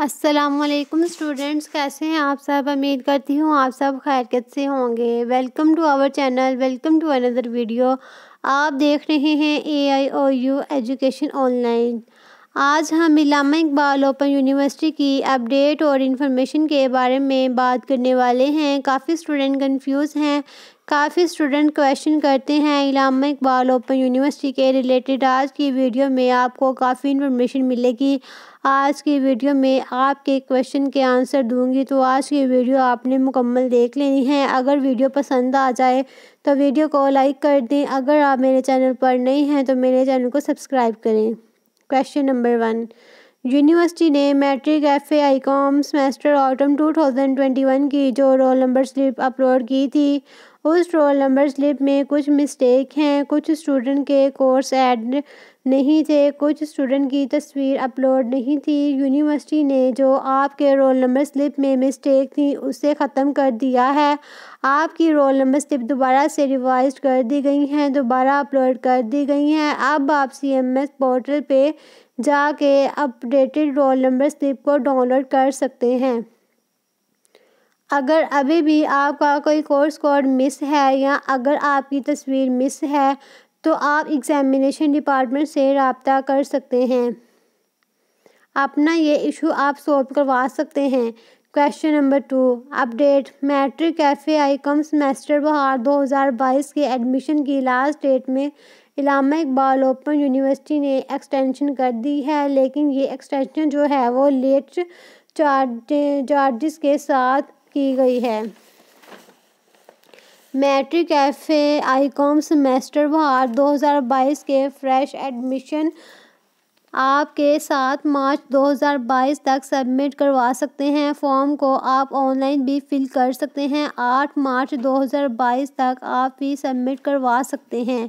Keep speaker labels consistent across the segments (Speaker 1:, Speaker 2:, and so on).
Speaker 1: Aslam students कैसे हैं आप सब उम्मीद करती हूँ आप सब खैरकत से होंगे welcome to our channel welcome to another video आप देख रहे हैं A I O U education online आज हम इलामा इकबाल ओपन यूनिवर्सिटी की अपडेट और इन्फॉर्मेशन के बारे में बात करने वाले हैं काफ़ी स्टूडेंट कन्फ्यूज़ हैं काफ़ी स्टूडेंट क्वेश्चन करते हैं इलामा इकबाल ओपन यूनिवर्सिटी के रिलेटेड आज की वीडियो में आपको काफ़ी इन्फॉर्मेशन मिलेगी आज की वीडियो में आपके क्वेश्चन के आंसर दूंगी तो आज की वीडियो आपने मुकम्मल देख लेनी है अगर वीडियो पसंद आ जाए तो वीडियो को लाइक कर दें अगर आप मेरे चैनल पर नए हैं तो मेरे चैनल को सब्सक्राइब करें क्वेश्चन नंबर वन यूनिवर्सिटी ने matric F A I com semester autumn two thousand twenty one की जो रोल नंबर स्लिप अपलोड की थी उस रोल नंबर स्लिप में कुछ मिस्टेक हैं कुछ स्टूडेंट के कोर्स एड नहीं थे कुछ स्टूडेंट की तस्वीर अपलोड नहीं थी यूनिवर्सिटी ने जो आपके रोल नंबर स्लिप में मिस्टेक थी उसे ख़त्म कर दिया है आपकी रोल नंबर स्लिप दोबारा से रिवाइज कर दी गई हैं दोबारा अपलोड कर दी गई हैं अब आप सी एम एस पोर्टल पर जाके अपडेटेड रोल नंबर स्लिप को डाउनलोड कर सकते हैं अगर अभी भी आपका कोई कोर्स कोड मिस है या अगर आपकी तस्वीर मिस है तो आप एग्ज़ामिनेशन डिपार्टमेंट से रबता कर सकते हैं अपना ये इशू आप सॉल्व करवा सकते हैं question number two update matric कैफे आई कम सेमेस्टर बहार 2022 के एडमिशन की लास्ट डेट में इलामा इकबाल ओपन यूनिवर्सिटी ने एक्सटेंशन कर दी है लेकिन ये एक्सटेंशन जो है वो लेट चार्ज चार्जिस के साथ की गई है matric F A I com semester बहार दो हज़ार बाईस के फ्रेश एडमिशन आपके साथ मार्च 2022 तक सबमिट करवा सकते हैं फॉर्म को आप ऑनलाइन भी फिल कर सकते हैं 8 मार्च 2022 तक आप भी सबमिट करवा सकते हैं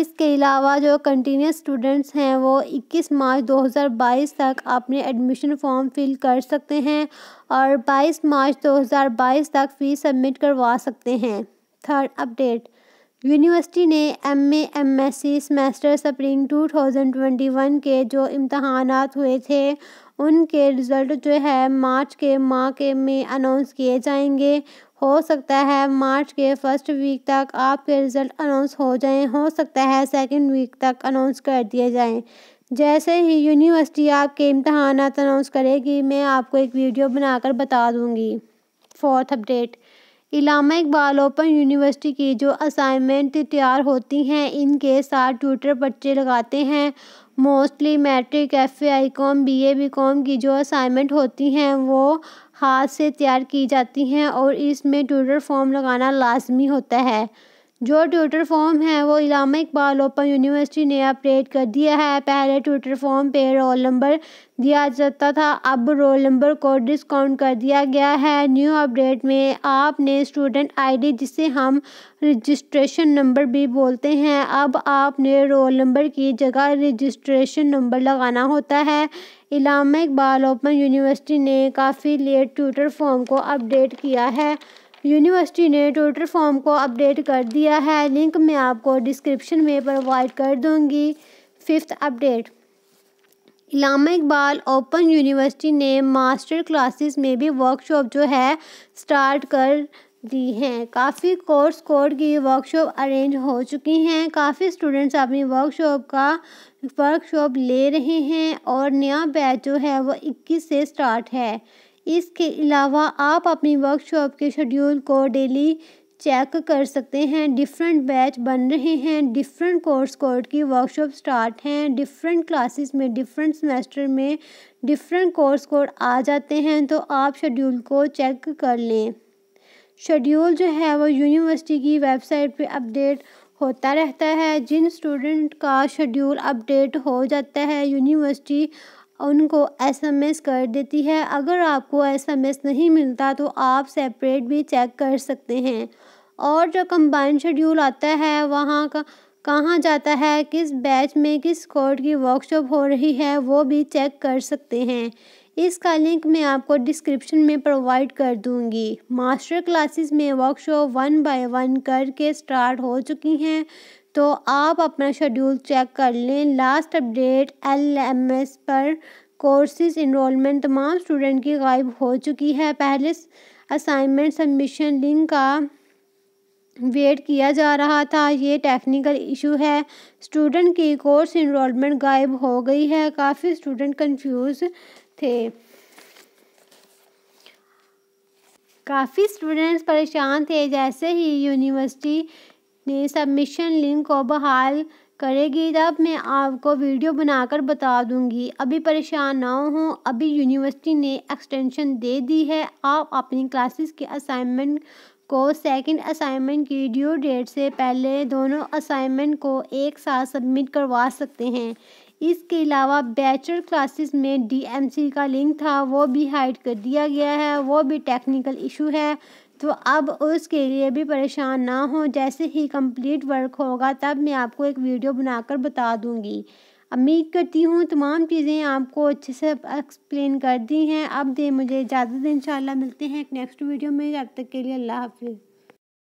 Speaker 1: इसके अलावा जो कंटिन्यूस स्टूडेंट्स हैं वो 21 मार्च 2022 तक अपने एडमिशन फॉर्म फिल कर सकते हैं और 22 मार्च 2022 तक फ़ीस सबमिट करवा सकते हैं थर्ड अपडेट यूनिवर्सिटी ने M A M S C semester spring two thousand twenty one के जो इम्तहान हुए थे उनके रिज़ल्ट जो है मार्च के माह के में अनाउंस किए जाएंगे हो सकता है मार्च के फर्स्ट वीक तक आपके रिज़ल्ट अनाउंस हो जाएं हो सकता है सेकंड वीक तक अनाउंस कर दिए जाएं जैसे ही यूनिवर्सिटी आपके इम्तहान अनाउंस करेगी मैं आपको एक वीडियो बनाकर बता दूंगी fourth update Allama Iqbal open university की जो असाइनमेंट तैयार होती हैं इनके साथ ट्यूटर बच्चे लगाते हैं mostly matric F A I com B A B com की जो असाइनमेंट होती हैं वो हाथ से तैयार की जाती हैं और इसमें ट्यूटर फॉर्म लगाना लाजमी होता है जो ट्विटर फॉर्म है वो इलामा इकबाल ओपन यूनिवर्सिटी ने अपडेट कर दिया है पहले ट्विटर फॉर्म पे रोल नंबर दिया जाता था अब रोल नंबर को डिस्काउंट कर दिया गया है न्यू अपडेट में आपने स्टूडेंट आईडी जिसे हम रजिस्ट्रेशन नंबर भी बोलते हैं अब आपने रोल नंबर की जगह रजिस्ट्रेशन नंबर लगाना होता है इलामा इकबाल ओपन यूनिवर्सिटी ने काफ़ी लेट ट्विटर फॉर्म को अपडेट किया है यूनिवर्सिटी ने ट्विटर फॉर्म को अपडेट कर दिया है लिंक मैं आपको डिस्क्रिप्शन में प्रोवाइड कर दूंगी fifth update Allama Iqbal open university ने मास्टर क्लासेस में भी वर्कशॉप जो है स्टार्ट कर दी हैं काफ़ी कोर्स कोड की वर्कशॉप अरेंज हो चुकी हैं काफ़ी स्टूडेंट्स अपनी वर्कशॉप का वर्कशॉप ले रहे हैं और नया बैच जो है वो 21 से स्टार्ट है इसके अलावा आप अपनी वर्कशॉप के शेड्यूल को डेली चेक कर सकते हैं डिफरेंट बैच बन रहे हैं डिफरेंट कोर्स कोड की वर्कशॉप स्टार्ट हैं डिफरेंट क्लासेस में डिफरेंट सेमेस्टर में डिफरेंट कोर्स कोड आ जाते हैं तो आप शेड्यूल को चेक कर लें शेड्यूल जो है वो यूनिवर्सिटी की वेबसाइट पे अपडेट होता रहता है जिन स्टूडेंट का शेड्यूल अपडेट हो जाता है यूनिवर्सिटी उनको एसएमएस कर देती है अगर आपको एसएमएस नहीं मिलता तो आप सेपरेट भी चेक कर सकते हैं और जो कंबाइंड शेड्यूल आता है वहाँ का कहाँ जाता है किस बैच में किस कोर्ट की वर्कशॉप हो रही है वो भी चेक कर सकते हैं इसका लिंक मैं आपको डिस्क्रिप्शन में प्रोवाइड कर दूंगी मास्टर क्लासेस में वर्कशॉप वन बाय वन करके स्टार्ट हो चुकी हैं तो आप अपना शेड्यूल चेक कर लें last update L M S पर कोर्सेज इनमेंट तमाम स्टूडेंट की गायब हो चुकी है पहले असाइनमेंट सबमिशन लिंक का वेट किया जा रहा था ये टेक्निकल इशू है स्टूडेंट की कोर्स इनमेंट गायब हो गई है काफ़ी स्टूडेंट कंफ्यूज थे काफ़ी स्टूडेंट्स परेशान थे जैसे ही यूनिवर्सिटी ने सबमिशन लिंक को बहाल करेगी तब मैं आपको वीडियो बनाकर बता दूंगी अभी परेशान ना हो अभी यूनिवर्सिटी ने एक्सटेंशन दे दी है आप अपनी क्लासेस के असाइनमेंट को सेकंड असाइनमेंट की ड्यू डेट से पहले दोनों असाइनमेंट को एक साथ सबमिट करवा सकते हैं इसके अलावा बैचलर क्लासेस में डीएमसी का लिंक था वो भी हाइड कर दिया गया है वो भी टेक्निकल इशू है तो अब उसके लिए भी परेशान ना हो जैसे ही कंप्लीट वर्क होगा तब मैं आपको एक वीडियो बनाकर बता दूंगी उम्मीद करती हूँ तमाम चीज़ें आपको अच्छे से एक्सप्लेन कर दी हैं अब दे मुझे इजाज़त इंशाल्लाह मिलते हैं एक नेक्स्ट वीडियो में जब तक के लिए अल्लाह हाफिज़